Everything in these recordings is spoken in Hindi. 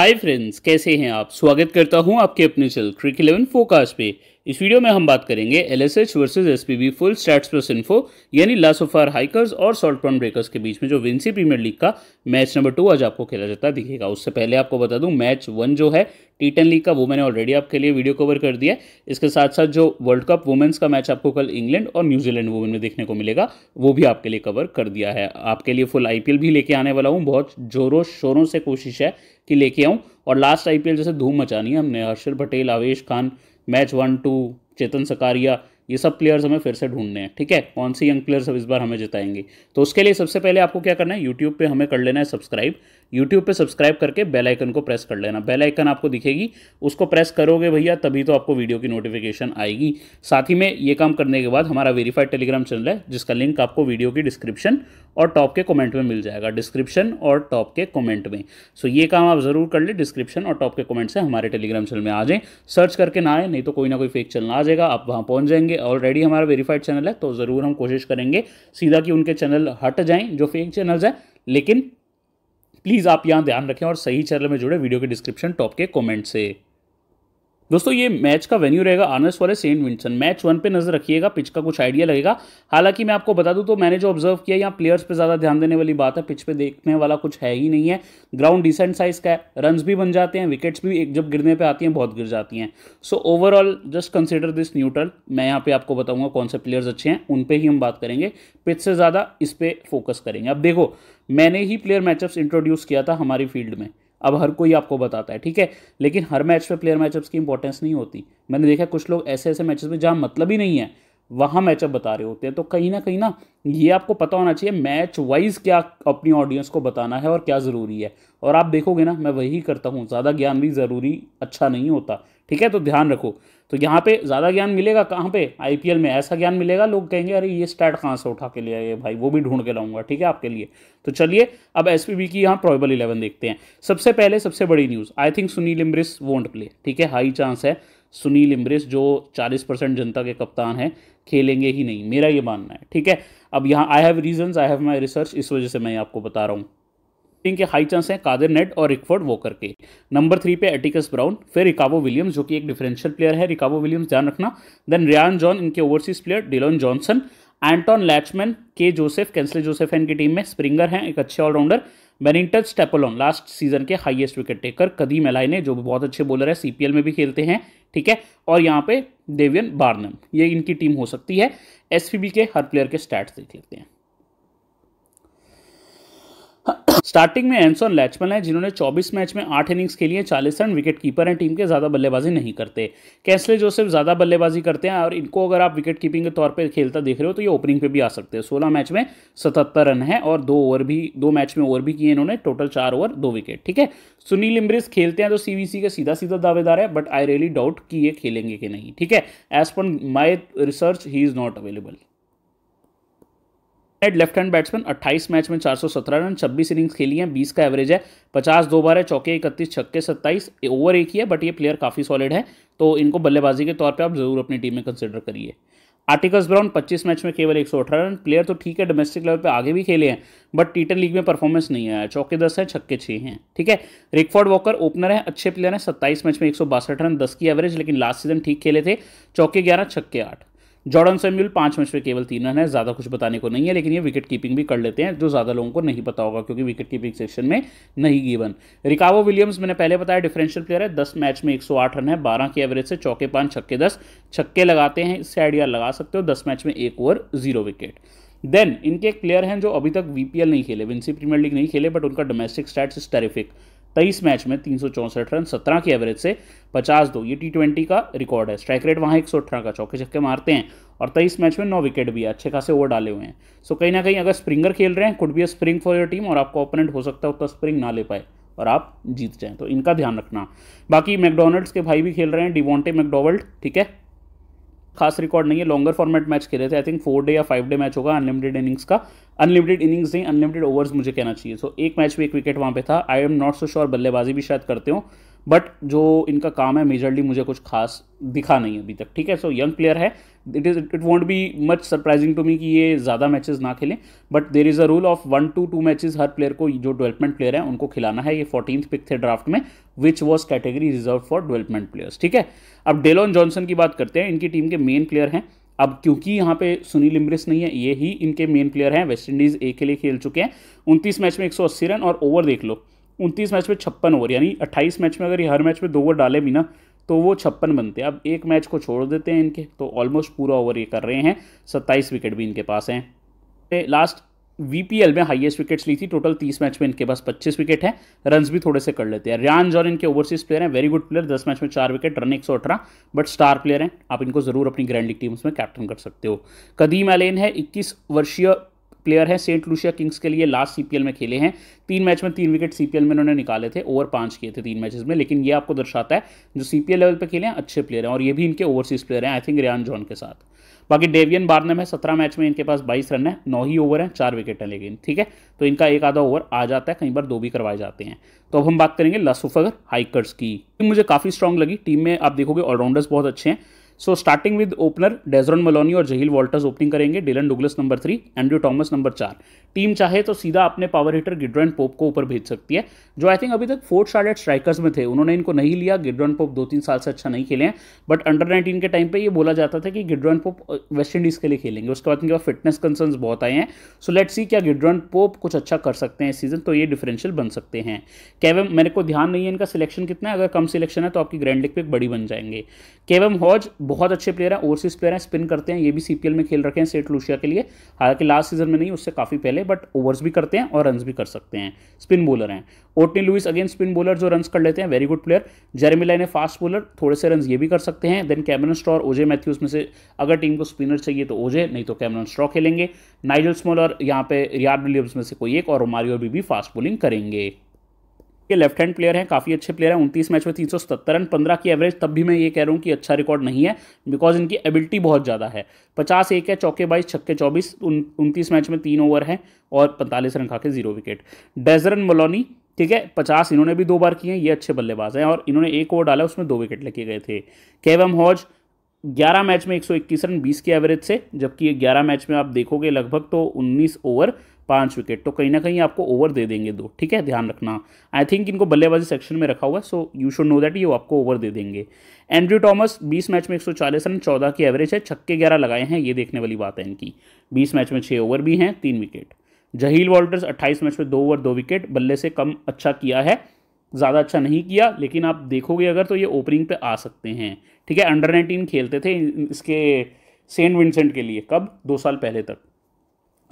हाय फ्रेंड्स कैसे हैं आप स्वागत करता हूं आपके अपने चैनल क्रिक इलेवन फोकास्ट पे इस वीडियो में हम बात करेंगे L S H versus S P B full stats plus info यानी लास्ट ऑफ आर हाइकर्स और सॉल्ट पॉन ब्रेकर्स के बीच में जो विंसी प्रीमियर लीग का मैच नंबर टू आज आपको खेला जाता दिखेगा उससे पहले आपको बता दूं मैच वन जो है टी टेन लीग का वो मैंने ऑलरेडी आपके लिए वीडियो कवर कर दिया है इसके साथ साथ जो वर्ल्ड कप वुमेंस का मैच आपको कल इंग्लैंड और न्यूजीलैंड वुमेन में देखने को मिलेगा वो भी आपके लिए कवर कर दिया है आपके लिए फुल आईपीएल भी लेके आने वाला हूँ बहुत जोरों शोरों से कोशिश है कि लेके आऊँ और लास्ट आईपीएल जैसे धूम मचानी है हमने Harshal Patel Avesh Khan match one two Chetan Sakariya ये सब प्लेयर्स हमें फिर से ढूंढने हैं ठीक है कौन सी यंग प्लेयर्स अब इस बार हमें जिताएंगे तो उसके लिए सबसे पहले आपको क्या करना है यूट्यूब पे हमें कर लेना है सब्सक्राइब यूट्यूब पे सब्सक्राइब करके बेल आइकन को प्रेस कर लेना बेल आइकन आपको दिखेगी उसको प्रेस करोगे भैया तभी तो आपको वीडियो की नोटिफिकेशन आएगी साथ ही में ये काम करने के बाद हमारा वेरीफाइड टेलीग्राम चैनल है जिसका लिंक आपको वीडियो की डिस्क्रिप्शन और टॉप के कॉमेंट में मिल जाएगा डिस्क्रिप्शन और टॉप के कॉमेंट में सो ये काम आप ज़रूर कर ले डिस्क्रिप्शन और टॉप के कॉमेंट से हमारे टेलीग्राम चैनल में आ जाएँ सर्च करके ना आए नहीं तो कोई ना कोई फेक चैनल आ जाएगा आप वहाँ पहुँच जाएंगे ऑलरेडी हमारा वेरीफाइड चैनल है तो ज़रूर हम कोशिश करेंगे सीधा कि उनके चैनल हट जाएँ जो फेक चैनल्स हैं लेकिन प्लीज़ आप यहाँ ध्यान रखें और सही चैनल में जुड़े वीडियो के डिस्क्रिप्शन टॉप के कॉमेंट से दोस्तों ये मैच का वेन्यू रहेगा आर्नस वाले सेंट विंसन मैच वन पे नजर रखिएगा पिच का कुछ आइडिया लगेगा हालांकि मैं आपको बता दूं तो मैंने जो ऑब्जर्व किया यहाँ प्लेयर्स पे ज़्यादा ध्यान देने वाली बात है पिच पे देखने वाला कुछ है ही नहीं है ग्राउंड डिसेंट साइज का है रन भी बन जाते हैं विकेट्स भी एक जब गिरने पर आती हैं बहुत गिर जाती हैं so overall just consider this neutral मैं यहाँ पे आपको बताऊँगा कौन से प्लेयर्स अच्छे हैं उन पर ही हम बात करेंगे पिच से ज़्यादा इस पर फोकस करेंगे अब देखो मैंने ही प्लेयर मैचअप्स इंट्रोड्यूस किया था हमारी फील्ड में अब हर कोई आपको बताता है ठीक है लेकिन हर मैच पे प्लेयर मैचअप्स की इंपॉर्टेंस नहीं होती मैंने देखा कुछ लोग ऐसे ऐसे मैचेस में जहाँ मतलब ही नहीं है वहाँ मैचअप बता रहे होते हैं तो कहीं ना कहीं ना ये आपको पता होना चाहिए मैच वाइज क्या अपनी ऑडियंस को बताना है और क्या ज़रूरी है और आप देखोगे ना मैं वही करता हूँ ज़्यादा ज्ञान भी ज़रूरी अच्छा नहीं होता ठीक है तो ध्यान रखो तो यहाँ पे ज़्यादा ज्ञान मिलेगा कहाँ पे आई में ऐसा ज्ञान मिलेगा लोग कहेंगे अरे ये स्टैट कहाँ से उठा के ले आए भाई वो भी ढूंढ के लाऊंगा ठीक है आपके लिए तो चलिए अब एस की यहाँ प्रॉबल इलेवन देखते हैं सबसे पहले सबसे बड़ी news I think Sunil Ambris won't play ठीक है हाई चांस है सुनील इम्ब्रिस जो 40 परसेंट जनता के कप्तान हैं खेलेंगे ही नहीं मेरा ये मानना है ठीक है अब यहाँ I have reason I have my research इस वजह से मैं आपको बता रहा हूँ के हाई चांस हैं कादिर नेट और रिकफर्ड वोकर के नंबर थ्री पे एटिकस ब्राउन फिर रिकाबो विलियम्स जो कि एक डिफरेंशियल प्लेयर है रिकाबो विलियम्स ध्यान रखना देन रियान जॉन इनके overseas player Dillon Johnson Anton Latchman के जोसेफ कैंसले जोसेफ है इनकी टीम में स्प्रिंगर हैं एक अच्छे allrounder Bennington Stapleton last season के highest wicket taker Kadeem Alleyne जो बहुत अच्छे बॉलर है सीपीएल में भी खेलते हैं ठीक है और यहाँ पे देवियन बार्नम ये इनकी टीम हो सकती है एसपीबी के हर प्लेयर के स्टैट्स देख लेते हैं स्टार्टिंग में एंसन लैचमन है जिन्होंने 24 मैच में 8 इनिंग्स के लिए 40 रन विकेट कीपर हैं टीम के ज़्यादा बल्लेबाजी नहीं करते कैसले जोसेफ ज़्यादा बल्लेबाजी करते हैं और इनको अगर आप विकेट कीपिंग के तौर पर खेलता देख रहे हो तो ये ओपनिंग पे भी आ सकते हैं सोलह मैच में सतहत्तर रन है और दो ओवर भी दो मैच में ओवर भी किए इन्होंने टोटल चार ओवर दो विकेट ठीक है सुनील इम्ब्रिस खेलते हैं तो सी का सीधा सीधा दावेदार है बट आई रियली डाउट कि ये खेलेंगे कि नहीं ठीक है एज पर my research he is not available and left hand batsman 28 match में 417 रन 26 इनिंग्स खेली हैं 20 का एवरेज है 50 दो बार है चौके 31 छक्के 27 ओवर एक ही है बट ये प्लेयर काफ़ी सॉलिड है तो इनको बल्लेबाजी के तौर पे आप ज़रूर अपनी टीम में कंसिडर करिए आर्टिकल्स ब्राउन 25 मैच में केवल 118 रन प्लेयर तो ठीक है डोमेस्टिक लेवल पे आगे भी खेले हैं बट टीटर लीग में परफॉर्मेंस नहीं आया चौके दस है छक्के छः हैं ठीक है रिकफॉर्ड वॉकर ओपनर है अच्छे प्लेयर हैं 27 मैच में एक रन 10 की एवरेज लेकिन लास्ट सीजन ठीक खेले थे चौके ग्यारह छक्के आठ जॉर्डन सेम्यूल पाँच मैच में केवल तीन रन है ज़्यादा कुछ बताने को नहीं है लेकिन ये विकेट कीपिंग भी कर लेते हैं जो ज़्यादा लोगों को नहीं पता होगा क्योंकि विकेट कीपिंग सेक्शन में नहीं गिवन रिकावो विलियम्स मैंने पहले बताया डिफरेंशियल प्लेयर है दस मैच में एक रन है बारह की एवरेज से चौके पान छक्के दस छक्के लगाते हैं इससे आइडिया लगा सकते हो दस मैच में एक ओवर जीरो विकेट देन इनके एक प्लेयर हैं जो अभी तक वीपीएल नहीं खेले विंसी प्रीमियर लीग नहीं खेले बट उनका डोमेस्टिक स्टैट्स इज टेरिफिक तेईस मैच में तीन सौ रन सत्रह की एवरेज से पचास दो ये टी ट्वेंटी का रिकॉर्ड है स्ट्राइक रेट वहाँ एक सौ अठारह का चौके छक्के मारते हैं और तेईस मैच में नौ विकेट भी है अच्छे खासे ओवर डाले हुए हैं सो कहीं ना कहीं अगर स्प्रिंगर खेल रहे हैं could be a spring for your team और आपका ओपोनेंट हो सकता है उतना स्प्रिंग ना ले पाए और आप जीत जाएँ तो इनका ध्यान रखना बाकी मैकडोनल्ड्स के भाई भी खेल रहे हैं डिवॉन्टे मैकडोवल्ड ठीक है खास रिकॉर्ड नहीं है लॉन्गर फॉर्मेट मैच खेले थे आई थिंक फोर डे या फाइव डे मैच होगा अनलिमिटेड इनिंग्स का अनलिमिटेड इनिंग्स नहीं अनलिमिटेड ओवर्स मुझे कहना चाहिए सो so, एक मैच में एक विकेट वहाँ पे था I am not so sure बल्लेबाजी भी शायद करते हो बट जो इनका काम है मेजरली मुझे कुछ खास दिखा नहीं अभी तक ठीक है सो यंग प्लेयर है it is it won't be much surprising to me कि ये ज़्यादा मैचेस ना खेलें but there is a rule of one two two matches हर प्लेयर को जो डेवलपमेंट प्लेयर है उनको खिलाना है ये फोर्टीन पिक थे ड्राफ्ट में which was category reserve for development players ठीक है अब डेलोन जॉनसन की बात करते हैं इनकी टीम के मेन प्लेयर हैं अब क्योंकि यहाँ पे सुनील इम्ब्रिस नहीं है ये ही इनके मेन प्लेयर हैं वेस्ट इंडीज़ ए के लिए खेल चुके हैं उनतीस मैच में 180 रन और ओवर देख लो उनतीस मैच में छप्पन ओवर यानी अट्ठाईस मैच में अगर ये हर मैच में दो ओवर डाले भी ना तो वो छप्पन बनते हैं अब एक मैच को छोड़ देते हैं इनके तो ऑलमोस्ट पूरा ओवर ये कर रहे हैं सत्ताईस विकेट भी इनके पास हैं लास्ट वीपीएल में हाईएस्ट विकेट्स ली थी टोटल तीस मैच में इनके पास पच्चीस विकेट हैं रन भी थोड़े से कर लेते हैं रियान जॉन इनके ओवरसीज प्लेयर हैं वेरी गुड प्लेयर दस मैच में चार विकेट रन एक सौ अठारह बट स्टार प्लेयर हैं आप इनको जरूर अपनी ग्रैंड लीग टीम्स में कैप्टन कर सकते हो कदीम एलेन है इक्कीस वर्षीय प्लेयर हैं सेंट लुशिया किंग्स के लिए लास्ट सीपीएल में खेले हैं तीन मैच में तीन विकेट सीपीएल में उन्होंने निकाले थे ओवर पांच किए थे तीन मैचेस में लेकिन ये आपको दर्शाता है जो सीपीएल लेवल पर खेले हैं अच्छे प्लेयर हैं और ये भी इनके ओवरसीज प्लेयर हैं आई थिंक रियान जॉन के साथ बाकी डेवियन बारने में सत्रह मैच में इनके पास बाईस रन है नौ ही ओवर हैं चार विकेट हैं लेकिन ठीक है तो इनका एक आधा ओवर आ जाता है कई बार दो भी करवाए जाते हैं तो अब हम बात करेंगे लसुफगर हाइकर्स की टीम मुझे काफ़ी स्ट्रांग लगी टीम में आप देखोगे ऑलराउंडर्स बहुत अच्छे हैं so starting with opener Dejourn Maloney और जहील वॉल्टर्स ओपनिंग करेंगे Dillon Douglas number three Andrew Thomas number चार टीम चाहे तो सीधा अपने पावर हिटर गिड्रॉन पोप को ऊपर भेज सकती है जो आई थिंक अभी तक फोर्थ शार्लेट स्ट्राइकर्स में थे उन्होंने इनको नहीं लिया गिड्रॉन पोप दो तीन साल से अच्छा नहीं खेले हैं बट अंडर नाइनटीन के टाइम पर यह बोला जाता था कि गिड्रन पोप वेस्ट इंडीज़ के लिए खेलेंगे उसके बाद इनके पास फिटनेस कंसर्न बहुत आए हैं सो लेट सी क्या गिड्रॉन पोप कुछ अच्छा कर सकते हैं इस सीज़न तो ये डिफरेंशियल बन सकते हैं केवम मेरे को ध्यान नहीं है इनका सिलेक्शन कितना है अगर कम सिलेक्शन है तो आपकी ग्रैंड लिग पे बड़ी बन जाएंगे केवम हॉज बहुत अच्छे प्लेयर हैं ओवरसीज प्लेयर हैं स्पिन करते हैं ये भी सीपीएल में खेल रखे हैं सेट लूशिया के लिए हालांकि लास्ट सीजन में नहीं उससे काफ़ी पहले बट ओवर्स भी करते हैं और रन भी कर सकते हैं स्पिन बॉलर हैं Otnie Lewis again spin bowler जो रन कर लेते हैं very good player Jeremy Lyne है फास्ट बॉलर थोड़े से रन ये भी कर सकते हैं देन कैमरन स्ट्रॉ और ओजे मैथ्यूज में से अगर टीम को स्पिनर चाहिए तो ओजे नहीं तो कैमरन स्ट्रॉ खेलेंगे नाइजल स्मॉल और यहाँ पे रियाड विलियम्स में से कोई एक और रोमारियो भी, भी फास्ट बॉलिंग करेंगे के लेफ्ट हैंड प्लेयर हैं काफ़ी अच्छे प्लेयर हैं उनतीस मैच में तीन सौ सत्तर रन पंद्रह की एवरेज तब भी मैं ये कह रहा हूँ कि अच्छा रिकॉर्ड नहीं है बिकॉज इनकी एबिलिटी बहुत ज़्यादा है पचास एक है चौके बाईस छक्के चौबीस उनतीस मैच में तीन ओवर हैं और पैंतालीस रन खा के जीरो विकेट डेजरन मलोनी ठीक है पचास इन्होंने भी दो बार किए हैं ये अच्छे बल्लेबाज हैं और इन्होंने एक ओवर डाला उसमें दो विकेट लेके गए थे केवम हॉज 11 मैच में 121 रन 20 की एवरेज से जबकि 11 मैच में आप देखोगे लगभग तो 19 ओवर पाँच विकेट तो कहीं ना कहीं आपको ओवर दे देंगे दो ठीक है ध्यान रखना आई थिंक इनको बल्लेबाजी सेक्शन में रखा हुआ है so you should know that ये आपको ओवर दे देंगे एंड्रू टॉमस 20 मैच में 140 रन 14 की एवरेज है छक्के ग्यारह लगाए हैं ये देखने वाली बात है इनकी 20 मैच में छः ओवर भी हैं तीन विकेट जहील वॉल्टर्स अट्ठाईस मैच में दो ओवर दो विकेट बल्ले से कम अच्छा किया है ज़्यादा अच्छा नहीं किया लेकिन आप देखोगे अगर तो ये ओपनिंग पे आ सकते हैं ठीक है अंडर नाइनटीन खेलते थे इसके सेंट विंसेंट के लिए कब दो साल पहले तक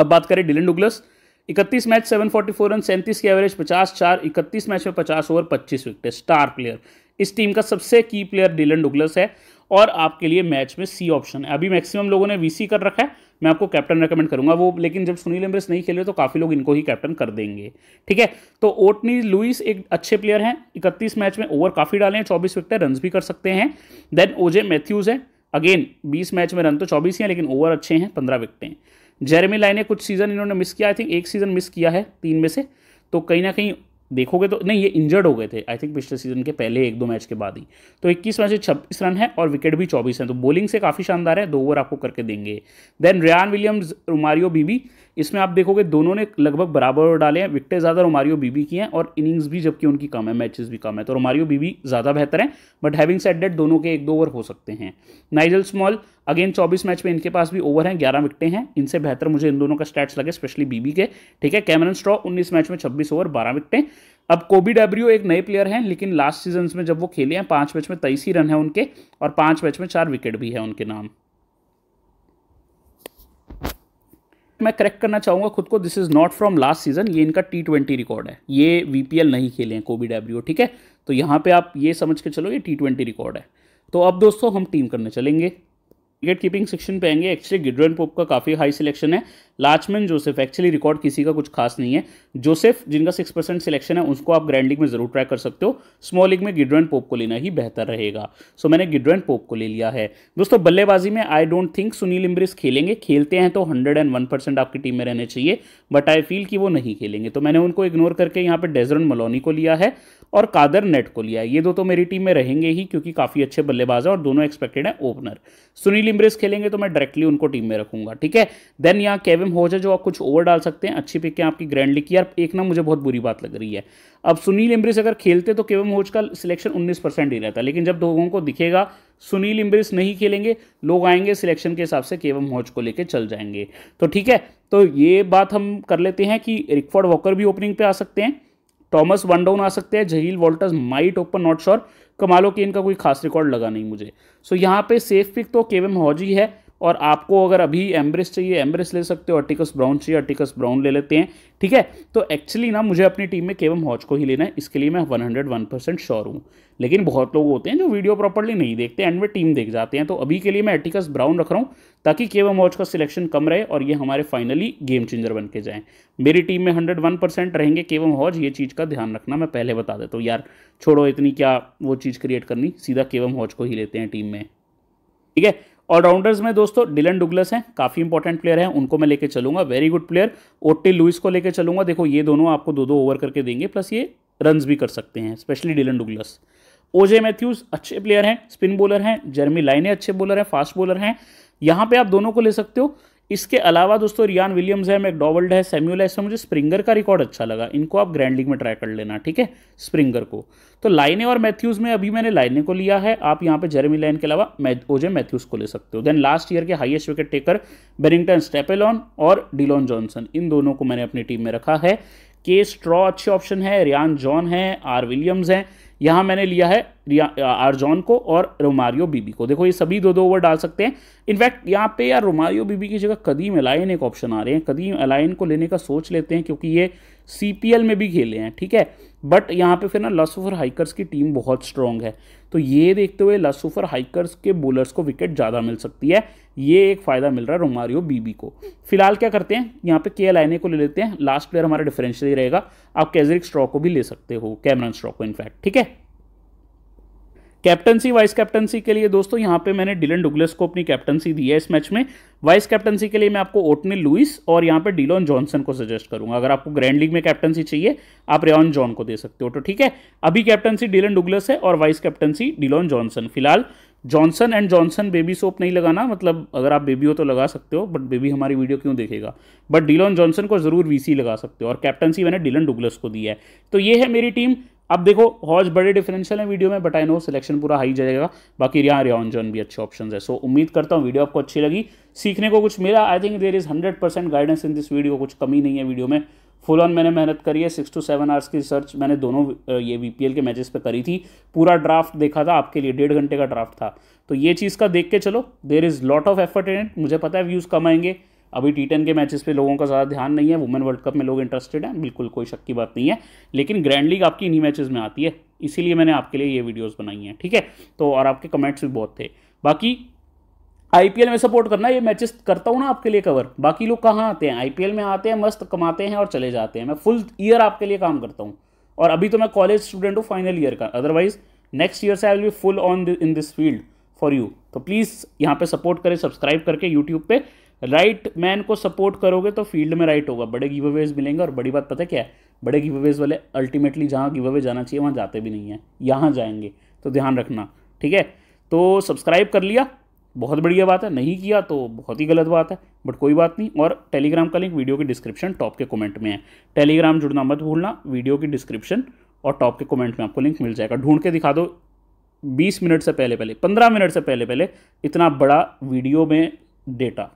अब बात करें डिलन डुगलस इकतीस मैच 744 रन सैंतीस की एवरेज 50 चार इकतीस मैच में 50 ओवर 25 विकेट स्टार प्लेयर इस टीम का सबसे की प्लेयर डिलन डुगलस है और आपके लिए मैच में सी ऑप्शन है अभी मैक्सिमम लोगों ने वीसी कर रखा है मैं आपको कैप्टन रेकमेंड करूंगा वो लेकिन जब सुनील एम्ब्रेस नहीं खेले तो काफ़ी लोग इनको ही कैप्टन कर देंगे ठीक है तो ओटनी लुइस एक अच्छे प्लेयर हैं इकतीस मैच में ओवर काफ़ी डाले हैं चौबीस विकटें रन भी कर सकते हैं देन ओजे मैथ्यूज़ है अगेन बीस मैच में रन तो चौबीस हैं लेकिन ओवर अच्छे हैं पंद्रह विकटें जेरेमी लाइने कुछ सीज़न इन्होंने मिस किया आई थिंक एक सीज़न मिस किया है तीन में से तो कहीं ना कहीं देखोगे तो नहीं ये इंजर्ड हो गए थे आई थिंक पिछले सीजन के पहले एक दो मैच के बाद ही तो 21 में से 26 रन है और विकेट भी 24 हैं तो बॉलिंग से काफ़ी शानदार है दो ओवर आपको करके देंगे then Ryan Williams Romario Bibby इसमें आप देखोगे दोनों ने लगभग बराबर डाले हैं विकटें ज़्यादा रोमारियो बीबी की हैं और इनिंग्स भी जबकि उनकी कम है मैचेस भी कम है तो रोमारियो बीबी ज़्यादा बेहतर हैं बट हैविंग सेट डेट दोनों के एक दो ओवर हो सकते हैं नाइजल स्मॉल अगेन चौबीस मैच में इनके पास भी ओवर हैं ग्यारह विकटें हैं इनसे बेहतर मुझे इन दोनों का स्टैट्स लगे स्पेशली बीबी के ठीक है कैमरन स्ट्रॉ उन्नीस मैच में छब्बीस ओवर बारह विकटें अब कोबी डेब्रियो एक नए प्लेयर हैं लेकिन लास्ट सीजन में जब वो खेले हैं पाँच मैच में तेईस ही रन है उनके और पाँच मैच में चार विकेट भी है उनके नाम मैं करेक्ट करना चाहूँगा खुद को this is not from last season ये इनका टी ट्वेंटी रिकॉर्ड है ये वीपीएल नहीं खेले हैं कोबी डब्ल्यू ठीक है तो यहाँ पे आप ये समझ के चलो ये टी ट्वेंटी रिकॉर्ड है तो अब दोस्तों हम टीम करने चलेंगे विकेट कीपिंग सेक्शन पे आएंगे एक्चुअली गिड्रन पोप का काफ़ी हाई सिलेक्शन है लाचमैन जोसेफ एक्चुअली रिकॉर्ड किसी का कुछ खास नहीं है जोसेफ जिनका सिक्स परसेंट सिलेक्शन है उसको आप ग्रैंड लीग में जरूर ट्राई कर सकते हो स्मॉल लीग में गिड्रन पोप को लेना ही बेहतर रहेगा सो so, मैंने गिड्रन पोप को ले लिया है दोस्तों बल्लेबाजी में I don't think Sunil Ambris खेलेंगे खेलते हैं तो हंड्रेड एंड वन परसेंट आपकी टीम में रहने चाहिए बट आई फील कि वो नहीं खेलेंगे तो मैंने उनको इग्नोर करके यहाँ पर डेजरन मलोनी को लिया है और कादर नेट को लिया है ये दो तो मेरी टीम में रहेंगे ही क्योंकि काफ़ी अच्छे बल्लेबाज है और दोनों एक्सपेक्टेड हैं ओपनर सुनील इम्ब्रिस खेलेंगे तो मैं डायरेक्टली उनको टीम में रखूंगा ठीक है देन यहाँ केविन मीडियम हो जाए जो आप कुछ ओवर डाल सकते हैं अच्छी पिक है आपकी ग्रैंड लीग की यार एक ना मुझे बहुत बुरी बात लग रही है अब सुनील इम्ब्रिस अगर खेलते तो केवम होज का सिलेक्शन उन्नीस परसेंट ही रहता लेकिन जब लोगों को दिखेगा सुनील इम्ब्रिस नहीं खेलेंगे लोग आएंगे सिलेक्शन के हिसाब से केवम होज को लेकर चल जाएंगे तो ठीक है तो ये बात हम कर लेते हैं कि रिकफर्ड वॉकर भी ओपनिंग पे आ सकते हैं टॉमस वन डाउन आ सकते हैं Jahiel Walters might open not sure कमालो के इनका कोई खास रिकॉर्ड लगा नहीं मुझे सो so, यहाँ पे सेफ पिक तो केवम ही है और आपको अगर अभी एम्ब्रिस चाहिए एम्ब्रिस ले सकते हो अर्टिकस ब्राउन चाहिए अर्टिकस ब्राउन ले लेते हैं ठीक है तो एक्चुअली ना मुझे अपनी टीम में केवम हॉच को ही लेना है इसके लिए मैं 101 परसेंट श्योर हूँ लेकिन बहुत लोग होते हैं जो वीडियो प्रॉपरली नहीं देखते एंड वे टीम देख जाते हैं तो अभी के लिए मैं अर्टिकस ब्राउन रख रहा हूँ ताकि केवम हॉच का सिलेक्शन कम रहे और ये हमारे फाइनली गेम चेंजर बन के जाएँ मेरी टीम में हंड्रेड वन परसेंट रहेंगे केवम हॉज ये चीज़ का ध्यान रखना मैं पहले बता देता हूँ यार छोड़ो इतनी क्या वो चीज़ क्रिएट करनी सीधा केवम हॉज को ही लेते हैं टीम में ठीक है ऑलराउंडर्स में दोस्तों डिलन डुगलस हैं काफ़ी इंपॉर्टेंट प्लेयर हैं उनको मैं लेके चलूंगा very good player Otnie Lewis को लेके चलूंगा देखो ये दोनों आपको दो दो ओवर करके देंगे प्लस ये रन भी कर सकते हैं स्पेशली डिलन डुगलस ओजे मैथ्यूज अच्छे प्लेयर हैं स्पिन बॉलर हैं जर्मी लाइने अच्छे बॉलर हैं फास्ट बॉलर हैं यहाँ पे आप दोनों को ले सकते हो इसके अलावा दोस्तों रियान विलियम्स है मैकडोवल्ड है सेम्यूल है इसमें मुझे स्प्रिंगर का रिकॉर्ड अच्छा लगा इनको आप ग्रैंड लीग में ट्राई कर लेना ठीक है स्प्रिंगर को तो लाइने और मैथ्यूज़ में अभी मैंने लाइने को लिया है आप यहाँ पे जेरेमी लाइन के अलावा ओजे मैथ्यूज़ को ले सकते हो देन लास्ट ईयर के highest wicket taker Berrington Stapleton और डिलोन जॉनसन इन दोनों को मैंने अपनी टीम में रखा है के स्ट्रॉ अच्छे ऑप्शन है रियान जॉन है आर विलियम्स हैं यहाँ मैंने लिया है आरजॉन को और रोमारियो बीबी को देखो ये सभी दो दो ओवर डाल सकते हैं इनफैक्ट यहाँ पे यार रोमारियो बीबी की जगह कदीम अलाइन एक ऑप्शन आ रहे हैं कदीम अलाइन को लेने का सोच लेते हैं क्योंकि ये सी में भी खेले हैं ठीक है बट यहाँ पे फिर ना लसूफर हाइकर्स की टीम बहुत स्ट्रॉन्ग है तो ये देखते हुए लसूफर हाइकर्स के बोलर्स को विकेट ज़्यादा मिल सकती है ये एक फ़ायदा मिल रहा है रोमारियो बीबी को फिलहाल क्या करते हैं यहाँ पे के एल को ले लेते हैं लास्ट प्लेयर हमारा डिफरेंशियल रहेगा आप कैजरिक स्ट्रॉ को भी ले सकते हो कैमरन स्ट्रॉ को इनफैक्ट ठीक है कैप्टनसी वाइस कैप्टनसी के लिए दोस्तों यहां पे मैंने डिलन डुगलस को अपनी कैप्टनसी दी है इस मैच में वाइस कैप्टनसी के लिए मैं आपको ओटने लुइस और यहाँ पे डिलोन जॉनसन को सजेस्ट करूंगा अगर आपको ग्रैंड लीग में कैप्टनसी चाहिए आप रेन जॉन को दे सकते हो तो ठीक है अभी कैप्टनसी डिलन डुगलस है और वाइस कैप्टनसी डिलोन जॉनसन फिलहाल Johnson and Johnson baby soap नहीं लगाना मतलब अगर आप बेबी हो तो लगा सकते हो बट बेबी हमारी वीडियो क्यों देखेगा बट डिलोन जॉनसन को ज़रूर वीसी लगा सकते हो और कैप्टनसी मैंने डिलन डुगलस को दी है तो ये है मेरी टीम अब देखो हॉज बड़े डिफरेंशियल हैं वीडियो में बट आई नो सिलेक्शन पूरा हाई जाएगा बाकी रिया रियान जॉन भी अच्छे ऑप्शन है सो so, उम्मीद करता हूँ वीडियो आपको अच्छी लगी सीखने को कुछ मिला I think there is hundred percent guidance in this video कुछ कमी नहीं है वीडियो में फुल ऑन मैंने मेहनत करी है सिक्स टू सेवन आवर्स की रिसर्च मैंने दोनों ये वी के मैचेस पे करी थी पूरा ड्राफ्ट देखा था आपके लिए डेढ़ घंटे का ड्राफ्ट था तो ये चीज़ का देख के चलो there is lot of effort in it मुझे पता है व्यूज़ कम आएंगे अभी टी टेन के मैचेस पे लोगों का ज़्यादा ध्यान नहीं है वुमेन वर्ल्ड कप में लोग इंटरेस्टेड हैं बिल्कुल कोई शक की बात नहीं है लेकिन ग्रैंड लीग आपकी इन्हीं मैचेस में आती है इसीलिए मैंने आपके लिए ये वीडियोस बनाई हैं ठीक है तो और आपके कमेंट्स भी बहुत थे बाकी आई में सपोर्ट करना ये मैचेस करता हूँ ना आपके लिए कवर बाकी लोग कहाँ आते हैं आई में आते हैं मस्त कमाते हैं और चले जाते हैं मैं फुल ईयर आपके लिए काम करता हूँ और अभी तो मैं कॉलेज स्टूडेंट हूँ फाइनल ईयर का अदरवाइज नेक्स्ट ईयर से I will be full on in this field for you तो प्लीज़ यहाँ पे सपोर्ट करें सब्सक्राइब करके यूट्यूब पे राइट मैन को सपोर्ट करोगे तो फील्ड में राइट होगा बड़े गिव अवेज मिलेंगे और बड़ी बात पता है क्या है बड़े गिव अवेज वाले अल्टीमेटली जहाँ गिव अवे जाना चाहिए वहाँ जाते भी नहीं हैं यहाँ जाएंगे तो ध्यान रखना ठीक है तो सब्सक्राइब कर लिया बहुत बढ़िया बात है नहीं किया तो बहुत ही गलत बात है बट कोई बात नहीं और टेलीग्राम का लिंक वीडियो के डिस्क्रिप्शन टॉप के कमेंट में है टेलीग्राम जुड़ना मत भूलना वीडियो की डिस्क्रिप्शन और टॉप के कमेंट में आपको लिंक मिल जाएगा ढूंढ के दिखा दो बीस मिनट से पहले पहले पंद्रह मिनट से पहले पहले इतना बड़ा वीडियो में डेटा